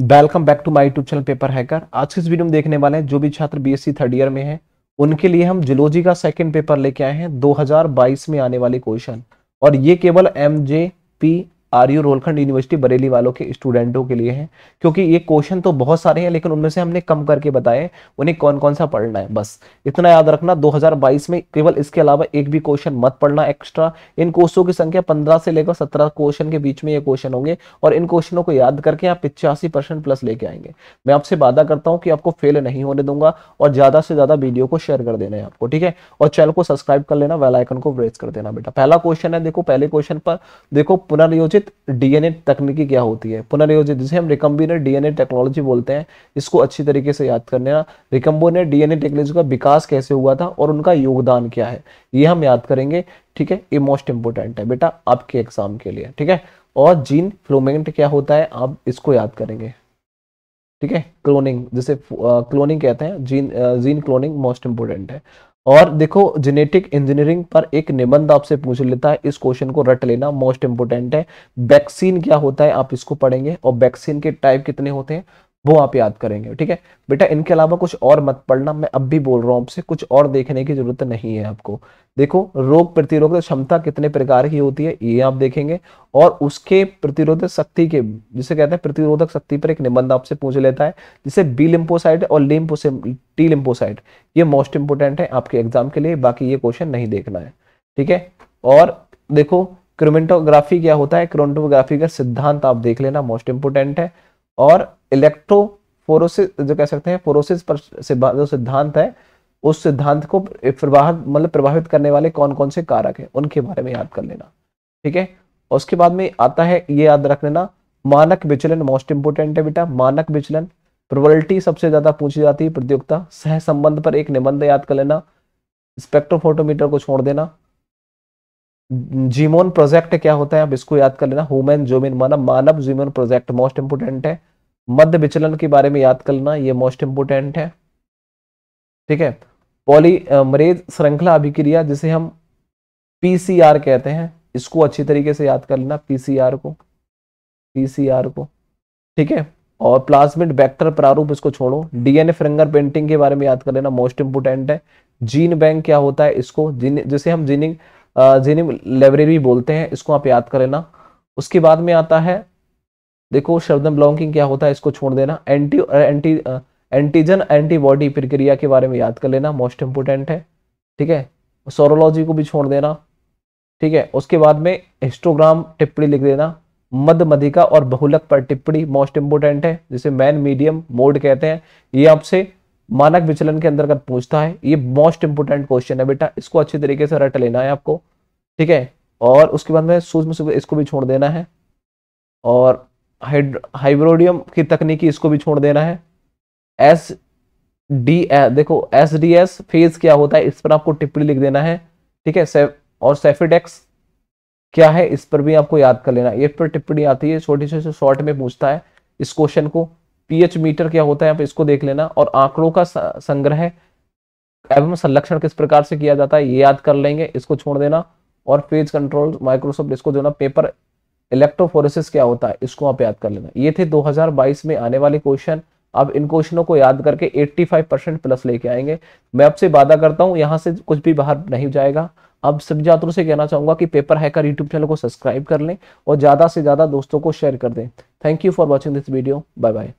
welcome back to my YouTube channel paper hacker आज के इस वीडियो में देखने वाले हैं जो भी छात्र बीएससी थर्ड ईयर में हैं उनके लिए हम जुलोजी का सेकंड पेपर लेके आए हैं 2022 में आने वाले क्वेश्चन और ये केवल M J P R U Rohilkhand University Bareilly वालों के स्टूडेंटों के लिए है क्योंकि ये क्वेश्चन तो बहुत सारे हैं लेकिन उनमें से हमने कम करके बताए उन्हें कौन कौन सा पढ़ना है बस इतना याद रखना 2022 में केवल इसके अलावा एक भी क्वेश्चन मत पढ़ना एक्स्ट्रा इन कोर्सों की संख्या 15 से लेकर 17 क्वेश्चन के बीच में ये क्वेश्चन होंगे और इन क्वेश्चनों को याद करके आप पिचासी प्लस लेके आएंगे मैं आपसे वादा करता हूँ कि आपको फेल नहीं होने दूंगा और ज्यादा से ज्यादा वीडियो को शेयर कर देना है आपको ठीक है और चैनल को सब्सक्राइब कर लेना वेलाइकन को प्रेस कर देना बेटा पहला क्वेश्चन है देखो पहले क्वेश्चन पर देखो पुनर्योजित पुनर्योजित डीएनए तकनीकी क्या होती है पुनर्योजित जिसे हम रिकम्बिनेट डीएनए टेक्नोलॉजी बोलते हैं इसको अच्छी तरीके से याद करने रिकम्बो डीएनए टेक्नोलॉजी का विकास कैसे हुआ था और उनका योगदान क्या है ये हम याद करेंगे ठीक है ये मोस्ट इंपोर्टेंट है बेटा आपके एग्जाम के लिए ठीक है और जीन फ्लोमेंट क्या होता है आप इसको याद करेंगे ठीक है क्लोनिंग जिसे क्लोनिंग कहते हैं gene gene cloning most important है और देखो जेनेटिक इंजीनियरिंग पर एक निबंध आपसे पूछ लेता है इस क्वेश्चन को रट लेना मोस्ट इंपोर्टेंट है वैक्सीन क्या होता है आप इसको पढ़ेंगे और वैक्सीन के टाइप कितने होते हैं वो आप याद करेंगे ठीक है बेटा इनके अलावा कुछ और मत पढ़ना मैं अब भी बोल रहा हूँ आपसे कुछ और देखने की जरूरत नहीं है आपको देखो रोग प्रतिरोध क्षमता कितने प्रकार की होती है ये आप देखेंगे और उसके प्रतिरोधक शक्ति के जिसे कहते हैं प्रतिरोधक शक्ति पर एक निबंध आपसे पूछ लेता है जिसे बी लिम्पोसाइट और लिम्पोसे टी लिम्पोसाइट ये मोस्ट इंपोर्टेंट है आपके एग्जाम के लिए बाकी ये क्वेश्चन नहीं देखना है ठीक है और देखो क्रोमेटोग्राफी क्या होता है क्रोमेटोग्राफी का सिद्धांत आप देख लेना मोस्ट इंपोर्टेंट है और इलेक्ट्रोफोरोसिस जो कह सकते हैं फोरोसिस पर जो सिद्धांत है उस सिद्धांत को प्रवाह मतलब प्रभावित करने वाले कौन कौन से कारक हैं उनके बारे में याद कर लेना ठीक है उसके बाद में आता है ये याद रख लेना मानक विचलन मोस्ट इंपोर्टेंट है बेटा मानक विचलन प्रोबलिटी सबसे ज्यादा पूछी जाती है प्रतियोगिता सह संबंध पर एक निबंध याद कर लेना स्पेक्ट्रोफोटोमीटर को छोड़ देना जीमोन प्रोजेक्ट क्या होता है अब इसको याद कर लेना ह्यूमन जोमिन मानव मानव जीमोन प्रोजेक्ट मोस्ट इंपोर्टेंट है मध्य विचलन के बारे में याद कर लेना ये मोस्ट इंपोर्टेंट है ठीक है पॉलीमरेज श्रृंखला अभिक्रिया जिसे हम पीसीआर कहते हैं इसको अच्छी तरीके से याद कर लेना पीसीआर को पीसीआर को ठीक है और प्लाज्मिड वेक्टर प्रारूप इसको छोड़ो डीएनए फिंगर पेंटिंग के बारे में याद कर लेना मोस्ट इंपोर्टेंट है जीन बैंक क्या होता है इसको जिन जिसे हम जीनिंग जिन्हें लाइब्रेरी बोलते हैं इसको आप याद कर लेना उसके बाद में आता है देखो शब्दम ब्लॉकिंग क्या होता है इसको छोड़ देना एंटी एंटी एंटीजन एंटीबॉडी प्रक्रिया के बारे में याद कर लेना मोस्ट इम्पोर्टेंट है ठीक है सोरोलॉजी को भी छोड़ देना ठीक है उसके बाद में हिस्टोग्राम टिप्पणी लिख देना मध्य मधिका और बहुलक पर टिप्पणी मोस्ट इंपोर्टेंट है जिसे मैन मीडियम मोड कहते हैं ये आपसे मानक विचलन के अंतर्गत पूछता है ये मोस्ट इंपोर्टेंट क्वेश्चन है बेटा इसको अच्छे तरीके से रट लेना है आपको ठीक है और उसके बाद में सूक्ष्म में इसको भी छोड़ देना है और हाइब्रोडियम की तकनीकी इसको भी छोड़ देना है एस डी देखो एस डी एस फेज क्या होता है इस पर आपको टिप्पणी लिख देना है ठीक है से, और सेफिडेक्स क्या है इस पर भी आपको याद कर लेना ये पर टिप्पणी आती है छोटी छोटी शॉर्ट में पूछता है इस क्वेश्चन को पीएच मीटर क्या होता है आप इसको देख लेना और आंकड़ों का संग्रह एवं संरक्षण किस प्रकार से किया जाता है ये याद कर लेंगे इसको छोड़ देना और पेज कंट्रोल माइक्रोसॉफ्ट इसको जो ना पेपर इलेक्ट्रोफोरेसिस क्या होता है इसको आप याद कर लेना ये थे 2022 में आने वाले क्वेश्चन आप इन क्वेश्चनों को याद करके 85 परसेंट प्लस लेके आएंगे मैं आपसे वादा करता हूँ यहाँ से कुछ भी बाहर नहीं जाएगा अब सभी छात्रों से कहना चाहूंगा कि पेपर हैकर यूट्यूब चैनल को सब्सक्राइब कर लें और ज़्यादा से ज़्यादा दोस्तों को शेयर कर दें thank you for watching this video bye bye